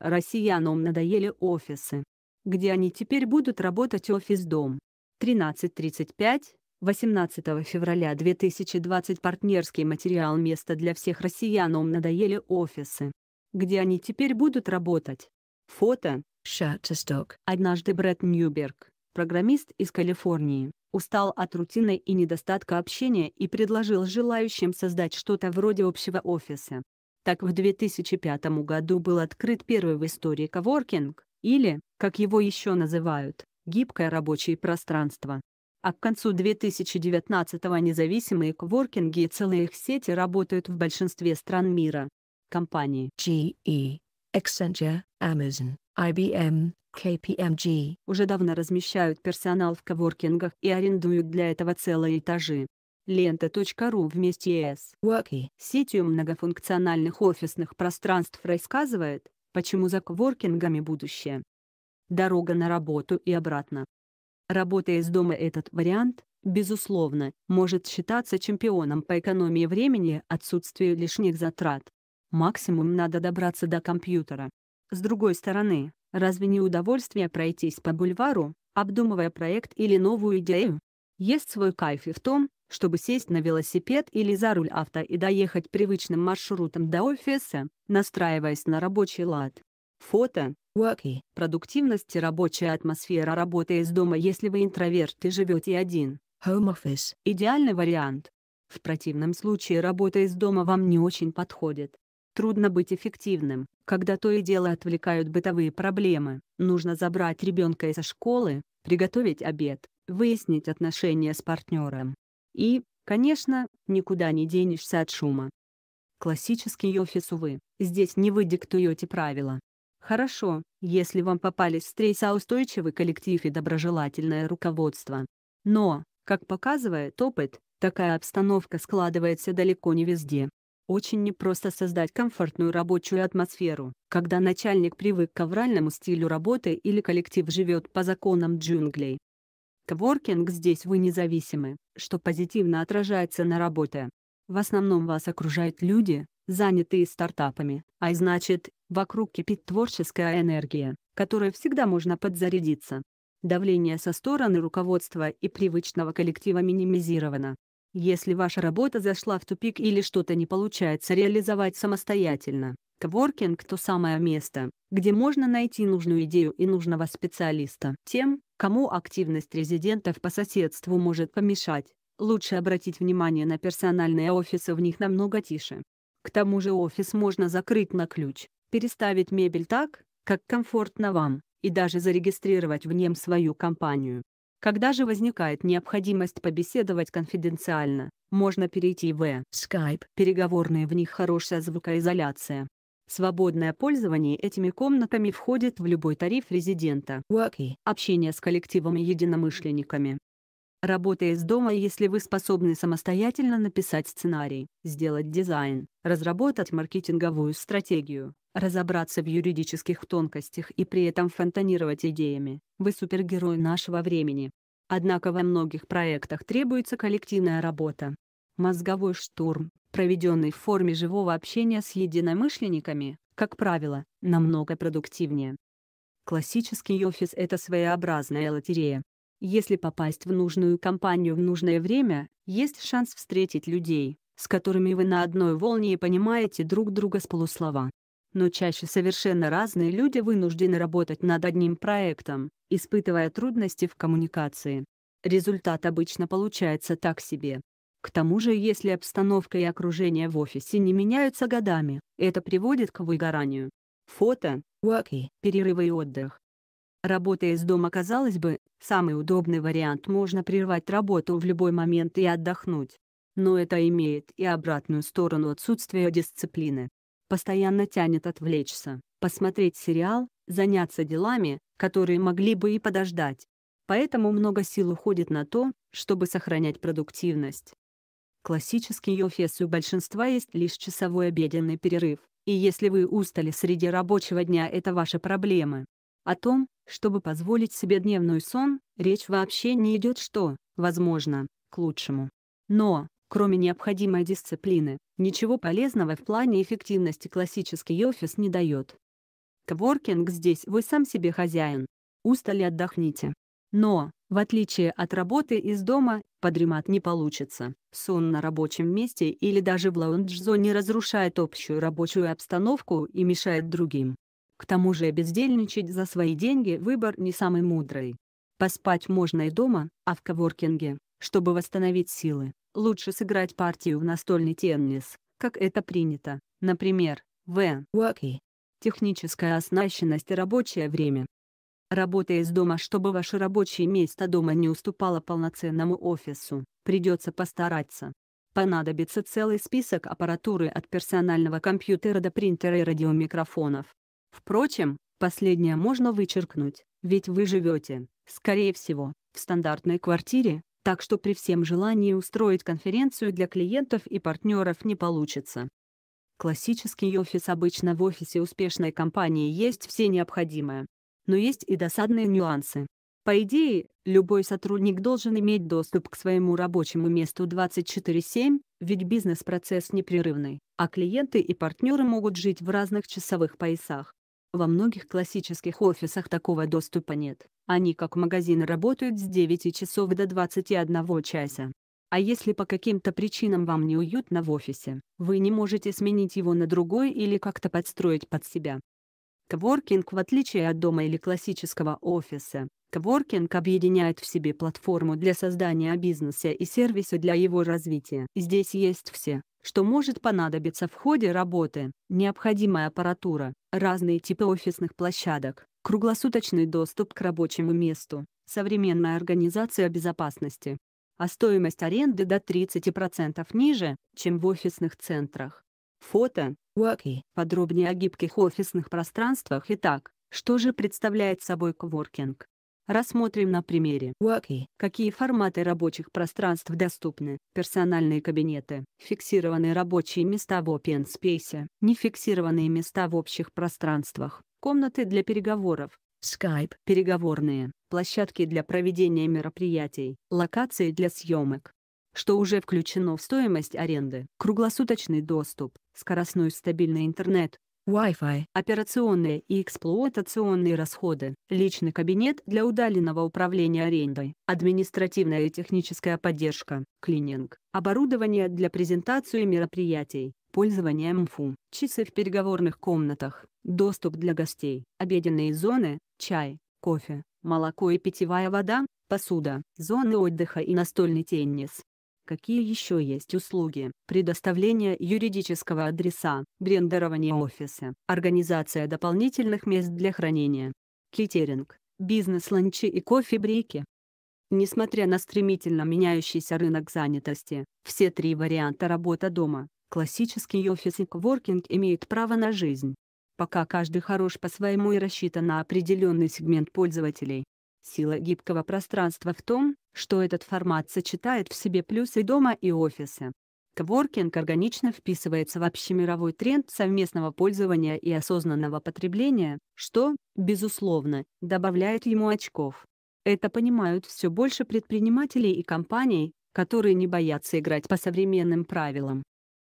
Россиянам надоели офисы. Где они теперь будут работать офис-дом? 13.35, 18 февраля 2020 партнерский материал «Место для всех россиянам надоели офисы». Где они теперь будут работать? Фото. Shutterstock. Однажды Брэд Ньюберг, программист из Калифорнии, устал от рутины и недостатка общения и предложил желающим создать что-то вроде общего офиса. Так в 2005 году был открыт первый в истории коворкинг, или, как его еще называют, гибкое рабочее пространство. А к концу 2019-го независимые коворкинги и целые их сети работают в большинстве стран мира. Компании GE, Accenture, Amazon, IBM, KPMG уже давно размещают персонал в коворкингах и арендуют для этого целые этажи лента.ру вместе с Wacky. Сетью многофункциональных офисных пространств рассказывает, почему за кворкингами будущее. Дорога на работу и обратно. Работая из дома этот вариант, безусловно, может считаться чемпионом по экономии времени отсутствию лишних затрат. Максимум надо добраться до компьютера. С другой стороны, разве не удовольствие пройтись по бульвару, обдумывая проект или новую идею? Есть свой кайф и в том, чтобы сесть на велосипед или за руль авто и доехать привычным маршрутом до офиса, настраиваясь на рабочий лад. Фото. Уаки. Продуктивность и рабочая атмосфера работы из дома если вы интроверт и живете один. Home office. Идеальный вариант. В противном случае работа из дома вам не очень подходит. Трудно быть эффективным, когда то и дело отвлекают бытовые проблемы. Нужно забрать ребенка из школы, приготовить обед, выяснить отношения с партнером, и, конечно, никуда не денешься от шума. Классический офис, увы, здесь не вы диктуете правила. Хорошо, если вам попались стрессоустойчивый коллектив и доброжелательное руководство. Но, как показывает опыт, такая обстановка складывается далеко не везде. Очень непросто создать комфортную рабочую атмосферу, когда начальник привык к авральному стилю работы или коллектив живет по законам джунглей. Кворкинг здесь вы независимы, что позитивно отражается на работе. В основном вас окружают люди, занятые стартапами, а значит, вокруг кипит творческая энергия, которой всегда можно подзарядиться. Давление со стороны руководства и привычного коллектива минимизировано. Если ваша работа зашла в тупик или что-то не получается реализовать самостоятельно, коворкинг – то самое место, где можно найти нужную идею и нужного специалиста. Тем, Кому активность резидентов по соседству может помешать, лучше обратить внимание на персональные офисы в них намного тише. К тому же офис можно закрыть на ключ, переставить мебель так, как комфортно вам, и даже зарегистрировать в нем свою компанию. Когда же возникает необходимость побеседовать конфиденциально, можно перейти в Skype. Переговорные в них хорошая звукоизоляция. Свободное пользование этими комнатами входит в любой тариф резидента. Okay. Общение с коллективом единомышленниками. Работа из дома, если вы способны самостоятельно написать сценарий, сделать дизайн, разработать маркетинговую стратегию, разобраться в юридических тонкостях и при этом фонтанировать идеями, вы супергерой нашего времени. Однако во многих проектах требуется коллективная работа. Мозговой штурм проведенный в форме живого общения с единомышленниками, как правило, намного продуктивнее. Классический офис – это своеобразная лотерея. Если попасть в нужную компанию в нужное время, есть шанс встретить людей, с которыми вы на одной волне и понимаете друг друга с полуслова. Но чаще совершенно разные люди вынуждены работать над одним проектом, испытывая трудности в коммуникации. Результат обычно получается так себе. К тому же если обстановка и окружение в офисе не меняются годами, это приводит к выгоранию. Фото, уаки, перерывы и отдых. Работая из дома, казалось бы, самый удобный вариант можно прервать работу в любой момент и отдохнуть. Но это имеет и обратную сторону отсутствия дисциплины. Постоянно тянет отвлечься, посмотреть сериал, заняться делами, которые могли бы и подождать. Поэтому много сил уходит на то, чтобы сохранять продуктивность классический офис у большинства есть лишь часовой обеденный перерыв, и если вы устали среди рабочего дня, это ваши проблемы. О том, чтобы позволить себе дневной сон, речь вообще не идет что, возможно, к лучшему. Но, кроме необходимой дисциплины, ничего полезного в плане эффективности классический офис не дает. Кворкинг здесь вы сам себе хозяин. Устали отдохните. Но, в отличие от работы из дома, подремать не получится. Сон на рабочем месте или даже в лаунж-зоне разрушает общую рабочую обстановку и мешает другим. К тому же бездельничать за свои деньги выбор не самый мудрый. Поспать можно и дома, а в коворкинге, чтобы восстановить силы, лучше сыграть партию в настольный теннис, как это принято, например, в Уаки. Техническая оснащенность и рабочее время Работая из дома, чтобы ваше рабочее место дома не уступало полноценному офису, придется постараться. Понадобится целый список аппаратуры от персонального компьютера до принтера и радиомикрофонов. Впрочем, последнее можно вычеркнуть, ведь вы живете, скорее всего, в стандартной квартире, так что при всем желании устроить конференцию для клиентов и партнеров не получится. Классический офис обычно в офисе успешной компании есть все необходимое, но есть и досадные нюансы. По идее, любой сотрудник должен иметь доступ к своему рабочему месту 24-7, ведь бизнес-процесс непрерывный, а клиенты и партнеры могут жить в разных часовых поясах. Во многих классических офисах такого доступа нет. Они как магазины работают с 9 часов до 21 часа. А если по каким-то причинам вам неуютно в офисе, вы не можете сменить его на другой или как-то подстроить под себя. Кворкинг, в отличие от дома или классического офиса, Кворкинг объединяет в себе платформу для создания бизнеса и сервиса для его развития. Здесь есть все, что может понадобиться в ходе работы, необходимая аппаратура, разные типы офисных площадок, круглосуточный доступ к рабочему месту, современная организация безопасности. А стоимость аренды до 30% ниже, чем в офисных центрах. Фото Уаки. Подробнее о гибких офисных пространствах. Итак, что же представляет собой коворкинг? Рассмотрим на примере Уаки. Какие форматы рабочих пространств доступны? Персональные кабинеты, фиксированные рабочие места в Open Space, нефиксированные места в общих пространствах, комнаты для переговоров, Skype, переговорные, площадки для проведения мероприятий, локации для съемок, что уже включено в стоимость аренды. Круглосуточный доступ, скоростной стабильный интернет, Wi-Fi, операционные и эксплуатационные расходы, личный кабинет для удаленного управления арендой, административная и техническая поддержка, клининг, оборудование для презентации мероприятий, пользование МФУ, часы в переговорных комнатах, доступ для гостей, обеденные зоны, чай, кофе, молоко и питьевая вода, посуда, зоны отдыха и настольный теннис, Какие еще есть услуги? Предоставление юридического адреса, брендирование офиса, организация дополнительных мест для хранения, кейтеринг, бизнес-ланчи и кофе-брейки. Несмотря на стремительно меняющийся рынок занятости, все три варианта работа дома, классический офис и коворкинг имеют право на жизнь. Пока каждый хорош по-своему и рассчитан на определенный сегмент пользователей, Сила гибкого пространства в том, что этот формат сочетает в себе плюсы дома и офиса. Коворкинг органично вписывается в общемировой тренд совместного пользования и осознанного потребления, что, безусловно, добавляет ему очков. Это понимают все больше предпринимателей и компаний, которые не боятся играть по современным правилам.